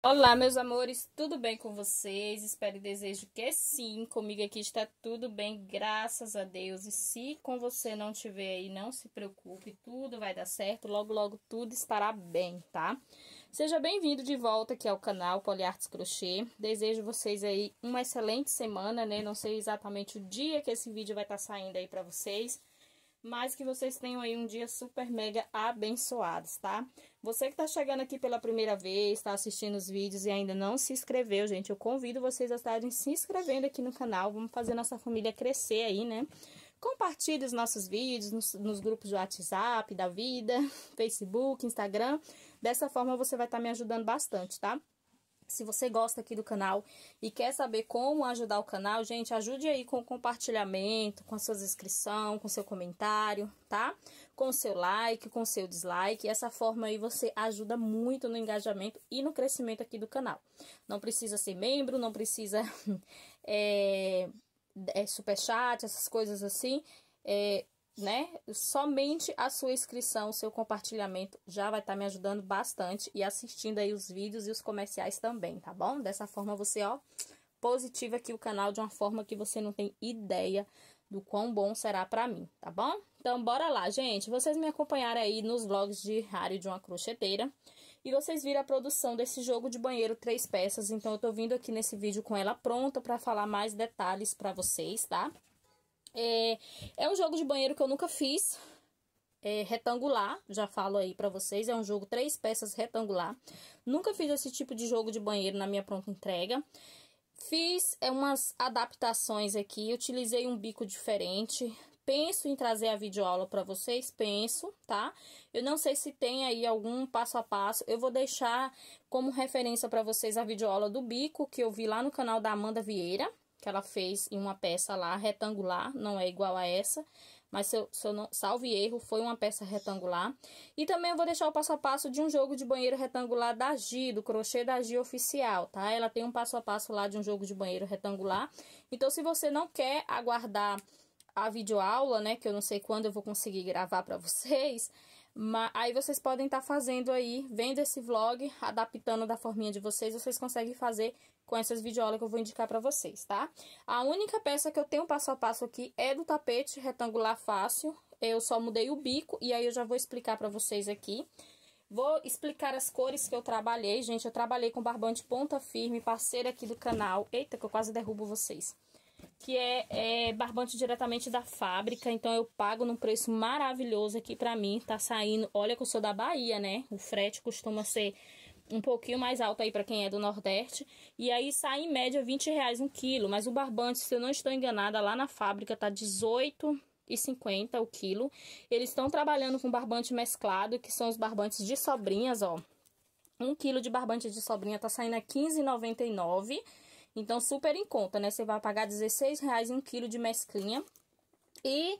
Olá, meus amores, tudo bem com vocês? Espero e desejo que sim. Comigo aqui está tudo bem, graças a Deus. E se com você não tiver aí, não se preocupe, tudo vai dar certo. Logo, logo tudo estará bem, tá? Seja bem-vindo de volta aqui ao canal Poliartes Crochê. Desejo vocês aí uma excelente semana, né? Não sei exatamente o dia que esse vídeo vai estar saindo aí para vocês, mas que vocês tenham aí um dia super mega abençoados, tá? Você que tá chegando aqui pela primeira vez, tá assistindo os vídeos e ainda não se inscreveu, gente, eu convido vocês a estarem se inscrevendo aqui no canal, vamos fazer nossa família crescer aí, né? Compartilhe os nossos vídeos nos, nos grupos de WhatsApp, da vida, Facebook, Instagram. Dessa forma você vai estar tá me ajudando bastante, tá? Se você gosta aqui do canal e quer saber como ajudar o canal, gente, ajude aí com o compartilhamento, com a sua inscrição, com seu comentário, tá? Com seu like, com seu dislike. Essa forma aí você ajuda muito no engajamento e no crescimento aqui do canal. Não precisa ser membro, não precisa é, é, superchat, essas coisas assim. É, né? Somente a sua inscrição, o seu compartilhamento já vai estar tá me ajudando bastante e assistindo aí os vídeos e os comerciais também, tá bom? Dessa forma você, ó, positiva aqui o canal de uma forma que você não tem ideia do quão bom será para mim, tá bom? Então bora lá, gente. Vocês me acompanharam aí nos vlogs de Harry de uma crocheteira e vocês viram a produção desse jogo de banheiro três peças. Então eu tô vindo aqui nesse vídeo com ela pronta para falar mais detalhes para vocês, tá? É, é um jogo de banheiro que eu nunca fiz. É retangular, já falo aí para vocês, é um jogo três peças retangular. Nunca fiz esse tipo de jogo de banheiro na minha pronta entrega. Fiz é, umas adaptações aqui, utilizei um bico diferente. Penso em trazer a videoaula para vocês, penso, tá? Eu não sei se tem aí algum passo a passo. Eu vou deixar como referência para vocês a videoaula do bico que eu vi lá no canal da Amanda Vieira, que ela fez em uma peça lá retangular, não é igual a essa, mas se eu, se eu não salve erro, foi uma peça retangular. E também eu vou deixar o passo a passo de um jogo de banheiro retangular da Gi, do crochê da Gi oficial, tá? Ela tem um passo a passo lá de um jogo de banheiro retangular. Então, se você não quer aguardar a videoaula, né, que eu não sei quando eu vou conseguir gravar para vocês, mas, aí vocês podem estar tá fazendo aí, vendo esse vlog, adaptando da forminha de vocês, vocês conseguem fazer com essas videoaulas que eu vou indicar para vocês, tá? A única peça que eu tenho passo a passo aqui é do tapete retangular fácil. Eu só mudei o bico e aí eu já vou explicar para vocês aqui. Vou explicar as cores que eu trabalhei, gente. Eu trabalhei com barbante ponta firme, parceira aqui do canal. Eita, que eu quase derrubo vocês que é, é, barbante diretamente da fábrica, então eu pago num preço maravilhoso aqui pra mim, tá saindo, olha que eu sou da Bahia, né, o frete costuma ser um pouquinho mais alto aí para quem é do Nordeste, e aí sai em média 20 reais um quilo, mas o barbante, se eu não estou enganada, lá na fábrica tá 18 e 50 o quilo. Eles estão trabalhando com barbante mesclado, que são os barbantes de sobrinhas, ó. Um quilo de barbante de sobrinha tá saindo a 15,99 então, super em conta, né? Você vai pagar R$16,00 um quilo de mesclinha. E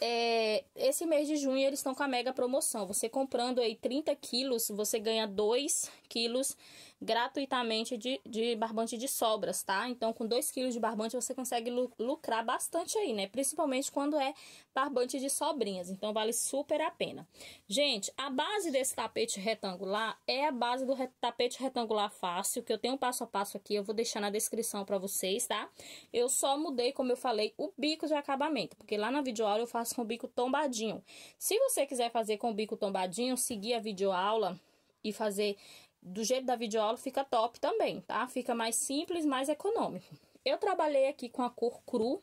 é, esse mês de junho eles estão com a mega promoção. Você comprando aí 30 quilos, você ganha 2 quilos gratuitamente de, de barbante de sobras, tá? Então, com 2 kg de barbante você consegue lucrar bastante aí, né? Principalmente quando é barbante de sobrinhas. Então, vale super a pena. Gente, a base desse tapete retangular é a base do re tapete retangular fácil, que eu tenho um passo a passo aqui, eu vou deixar na descrição para vocês, tá? Eu só mudei, como eu falei, o bico de acabamento, porque lá na videoaula eu faço com o bico tombadinho. Se você quiser fazer com o bico tombadinho, seguir a videoaula e fazer do jeito da videoaula fica top também, tá? Fica mais simples, mais econômico. Eu trabalhei aqui com a cor cru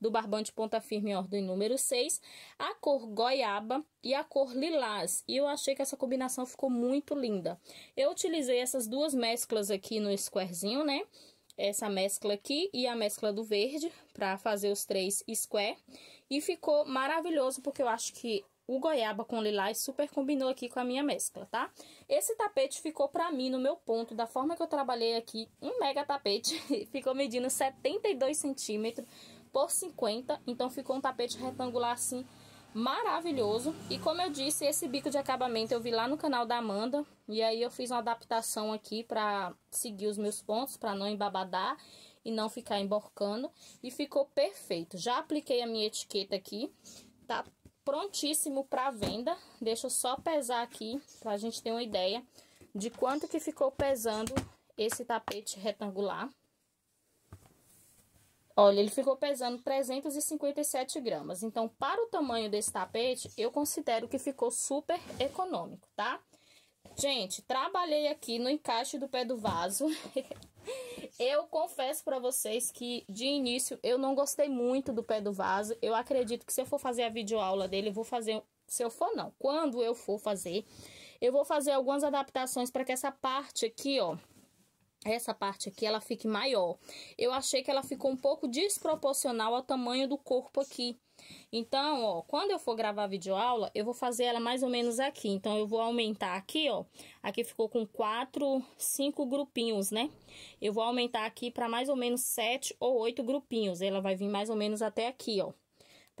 do barbante ponta firme ordem número 6, a cor goiaba e a cor lilás. E eu achei que essa combinação ficou muito linda. Eu utilizei essas duas mesclas aqui no squarezinho, né? Essa mescla aqui e a mescla do verde para fazer os três square. E ficou maravilhoso porque eu acho que o goiaba com lilás super combinou aqui com a minha mescla, tá? Esse tapete ficou pra mim, no meu ponto, da forma que eu trabalhei aqui, um mega tapete. ficou medindo 72 centímetros por 50, então ficou um tapete retangular assim, maravilhoso. E como eu disse, esse bico de acabamento eu vi lá no canal da Amanda. E aí eu fiz uma adaptação aqui pra seguir os meus pontos, pra não embabadar e não ficar emborcando. E ficou perfeito. Já apliquei a minha etiqueta aqui. Tá prontíssimo para venda. Deixa eu só pesar aqui para a gente ter uma ideia de quanto que ficou pesando esse tapete retangular. Olha, ele ficou pesando 357 gramas. Então, para o tamanho desse tapete, eu considero que ficou super econômico, tá? Gente, trabalhei aqui no encaixe do pé do vaso. eu confesso para vocês que de início eu não gostei muito do pé do vaso. Eu acredito que se eu for fazer a videoaula dele, eu vou fazer se eu for não, quando eu for fazer, eu vou fazer algumas adaptações para que essa parte aqui, ó, essa parte aqui, ela fique maior. Eu achei que ela ficou um pouco desproporcional ao tamanho do corpo aqui. Então, ó, quando eu for gravar a videoaula, eu vou fazer ela mais ou menos aqui. Então, eu vou aumentar aqui, ó. Aqui ficou com quatro, cinco grupinhos, né? Eu vou aumentar aqui para mais ou menos sete ou oito grupinhos. Ela vai vir mais ou menos até aqui, ó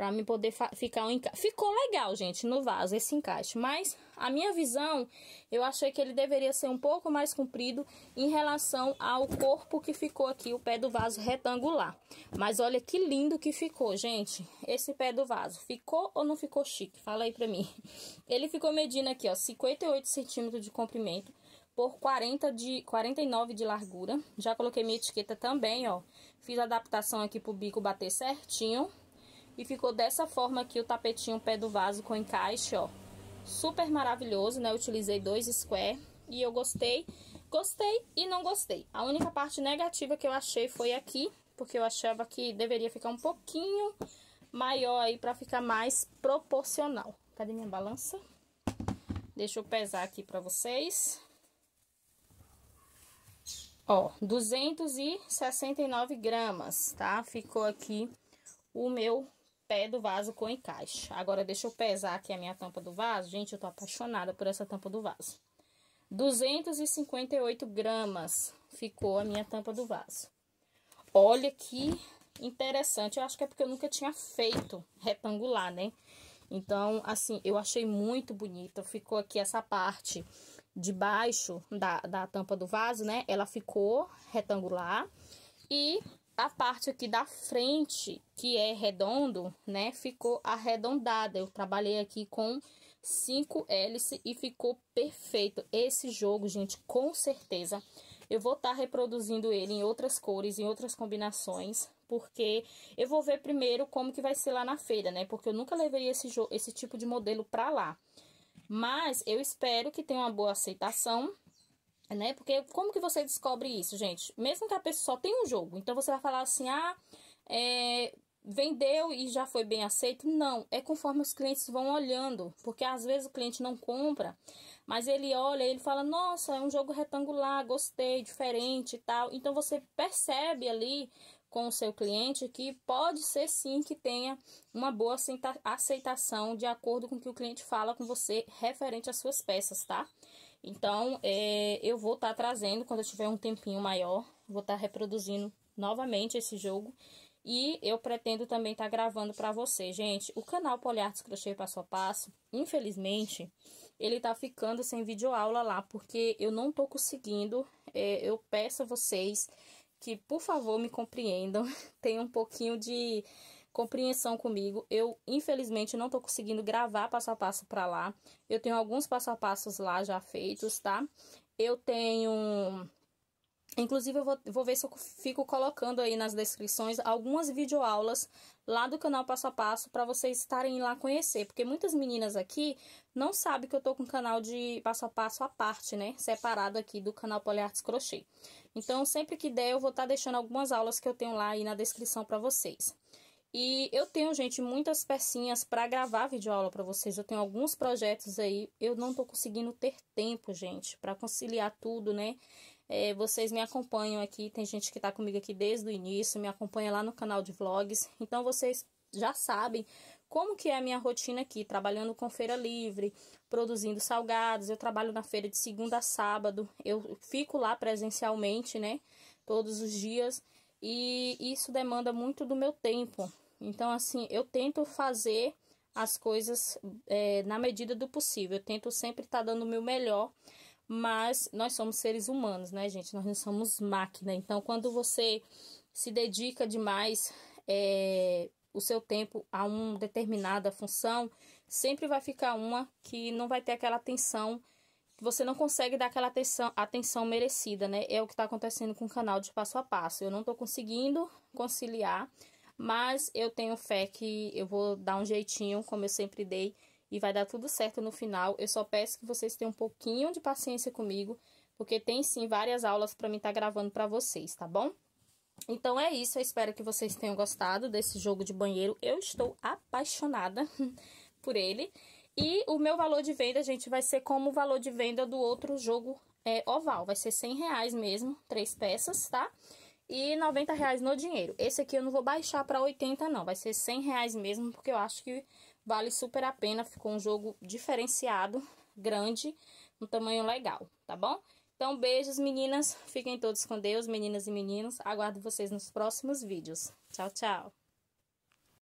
para mim poder ficar um encaixe. Ficou legal, gente, no vaso, esse encaixe. Mas, a minha visão, eu achei que ele deveria ser um pouco mais comprido em relação ao corpo que ficou aqui, o pé do vaso retangular. Mas olha que lindo que ficou, gente, esse pé do vaso. Ficou ou não ficou chique? Fala aí para mim. Ele ficou medindo aqui, ó, 58 centímetros de comprimento por 40 de 49 de largura. Já coloquei minha etiqueta também, ó. Fiz a adaptação aqui pro bico bater certinho. E ficou dessa forma aqui o tapetinho pé do vaso com encaixe, ó. Super maravilhoso, né? Eu utilizei dois square e eu gostei. Gostei e não gostei. A única parte negativa que eu achei foi aqui, porque eu achava que deveria ficar um pouquinho maior aí pra ficar mais proporcional. Cadê minha balança? Deixa eu pesar aqui pra vocês. Ó, 269 gramas, tá? Ficou aqui o meu pé do vaso com encaixe. Agora, deixa eu pesar aqui a minha tampa do vaso. Gente, eu tô apaixonada por essa tampa do vaso. 258 gramas ficou a minha tampa do vaso. Olha que interessante. Eu acho que é porque eu nunca tinha feito retangular, né? Então, assim, eu achei muito bonita. Ficou aqui essa parte de baixo da, da tampa do vaso, né? Ela ficou retangular. E a parte aqui da frente, que é redondo, né, ficou arredondada. Eu trabalhei aqui com cinco hélices e ficou perfeito. Esse jogo, gente, com certeza, eu vou estar tá reproduzindo ele em outras cores, em outras combinações, porque eu vou ver primeiro como que vai ser lá na feira, né? Porque eu nunca levei esse, esse tipo de modelo pra lá. Mas eu espero que tenha uma boa aceitação, né? Porque como que você descobre isso, gente? Mesmo que a pessoa só tem um jogo, então você vai falar assim, ah, é, vendeu e já foi bem aceito? Não, é conforme os clientes vão olhando, porque às vezes o cliente não compra, mas ele olha e ele fala: "Nossa, é um jogo retangular, gostei, diferente e tal". Então você percebe ali com o seu cliente que pode ser sim que tenha uma boa aceitação de acordo com o que o cliente fala com você referente às suas peças, tá? Então, é, eu vou estar tá trazendo, quando eu tiver um tempinho maior, vou estar tá reproduzindo novamente esse jogo. E eu pretendo também estar tá gravando para você. Gente, o canal Poliartes Crochê Passo a Passo, infelizmente, ele tá ficando sem vídeo aula lá, porque eu não tô conseguindo. É, eu peço a vocês que, por favor, me compreendam. Tenha um pouquinho de compreensão comigo. Eu, infelizmente, não estou conseguindo gravar passo a passo para lá. Eu tenho alguns passo a passos lá já feitos, tá? Eu tenho. Inclusive, eu vou, vou ver se eu fico colocando aí nas descrições algumas videoaulas lá do canal Passo a Passo para vocês estarem lá conhecer. Porque muitas meninas aqui não sabem que eu tô com um canal de Passo a Passo à parte, né? Separado aqui do canal Poliartes Crochê. Então, sempre que der, eu vou estar tá deixando algumas aulas que eu tenho lá aí na descrição para vocês. E eu tenho, gente, muitas pecinhas para gravar videoaula para vocês. Eu tenho alguns projetos aí. Eu não tô conseguindo ter tempo, gente, para conciliar tudo, né? É, vocês me acompanham aqui. Tem gente que tá comigo aqui desde o início, me acompanha lá no canal de vlogs. Então vocês já sabem como que é a minha rotina aqui, trabalhando com feira livre, produzindo salgados. Eu trabalho na feira de segunda a sábado. Eu fico lá presencialmente, né? Todos os dias e isso demanda muito do meu tempo. Então, assim, eu tento fazer as coisas é, na medida do possível. Eu tento sempre estar tá dando o meu melhor, mas nós somos seres humanos, né, gente? Nós não somos máquina. Então, quando você se dedica demais é, o seu tempo a uma determinada função, sempre vai ficar uma que não vai ter aquela atenção você não consegue dar aquela atenção, atenção merecida, né? É o que está acontecendo com o canal de passo a passo. Eu não estou conseguindo conciliar, mas eu tenho fé que eu vou dar um jeitinho, como eu sempre dei, e vai dar tudo certo no final. Eu só peço que vocês tenham um pouquinho de paciência comigo, porque tem sim várias aulas para mim estar tá gravando para vocês, tá bom? Então é isso, eu espero que vocês tenham gostado desse jogo de banheiro. Eu estou apaixonada por ele. E o meu valor de venda, gente, vai ser como o valor de venda do outro jogo é, oval. Vai ser 100 reais mesmo, três peças, tá? E 90 reais no dinheiro. Esse aqui eu não vou baixar pra 80, não. Vai ser 100 reais mesmo, porque eu acho que vale super a pena. Ficou um jogo diferenciado, grande, um tamanho legal, tá bom? Então, beijos, meninas. Fiquem todos com Deus, meninas e meninos. Aguardo vocês nos próximos vídeos. Tchau, tchau.